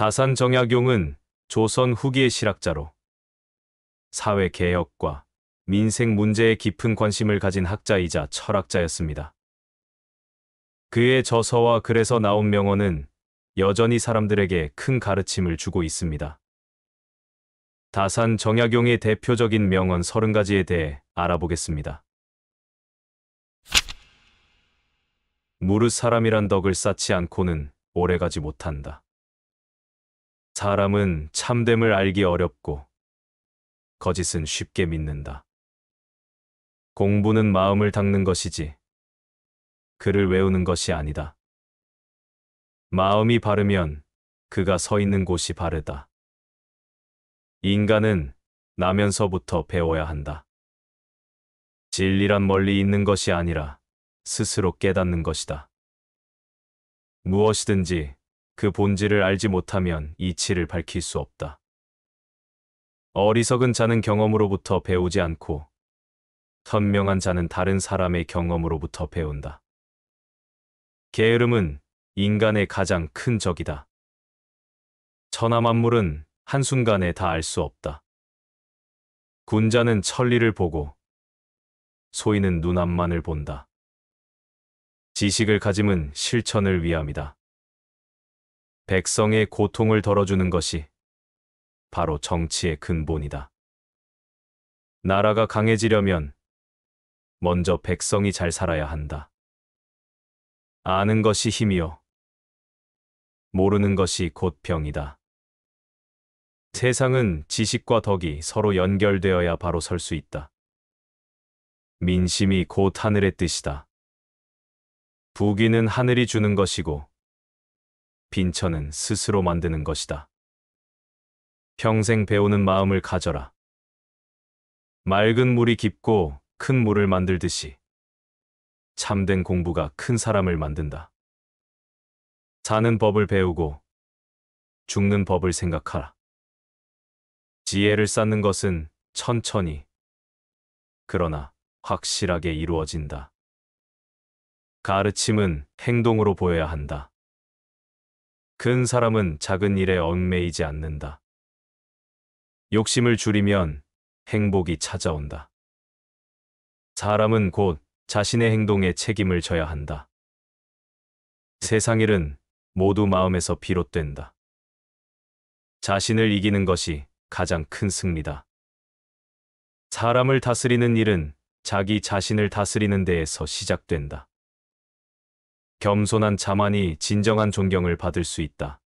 다산 정약용은 조선 후기의 실학자로 사회 개혁과 민생 문제에 깊은 관심을 가진 학자이자 철학자였습니다. 그의 저서와 글에서 나온 명언은 여전히 사람들에게 큰 가르침을 주고 있습니다. 다산 정약용의 대표적인 명언 30가지에 대해 알아보겠습니다. 무릇 사람이란 덕을 쌓지 않고는 오래가지 못한다. 사람은 참됨을 알기 어렵고 거짓은 쉽게 믿는다. 공부는 마음을 닦는 것이지 그를 외우는 것이 아니다. 마음이 바르면 그가 서 있는 곳이 바르다. 인간은 나면서부터 배워야 한다. 진리란 멀리 있는 것이 아니라 스스로 깨닫는 것이다. 무엇이든지 그 본질을 알지 못하면 이치를 밝힐 수 없다. 어리석은 자는 경험으로부터 배우지 않고 선명한 자는 다른 사람의 경험으로부터 배운다. 게으름은 인간의 가장 큰 적이다. 천하 만물은 한순간에 다 알 수 없다. 군자는 천리를 보고 소인은 눈앞만을 본다. 지식을 가짐은 실천을 위함이다. 백성의 고통을 덜어주는 것이 바로 정치의 근본이다. 나라가 강해지려면 먼저 백성이 잘 살아야 한다. 아는 것이 힘이요. 모르는 것이 곧 병이다. 세상은 지식과 덕이 서로 연결되어야 바로 설 수 있다. 민심이 곧 하늘의 뜻이다. 부귀는 하늘이 주는 것이고 빈천은 스스로 만드는 것이다. 평생 배우는 마음을 가져라. 맑은 물이 깊고 큰 물을 만들듯이 참된 공부가 큰 사람을 만든다. 사는 법을 배우고 죽는 법을 생각하라. 지혜를 쌓는 것은 천천히 그러나 확실하게 이루어진다. 가르침은 행동으로 보여야 한다. 큰 사람은 작은 일에 얽매이지 않는다. 욕심을 줄이면 행복이 찾아온다. 사람은 곧 자신의 행동에 책임을 져야 한다. 세상 일은 모두 마음에서 비롯된다. 자신을 이기는 것이 가장 큰 승리다. 사람을 다스리는 일은 자기 자신을 다스리는 데에서 시작된다. 겸손한 자만이 진정한 존경을 받을 수 있다.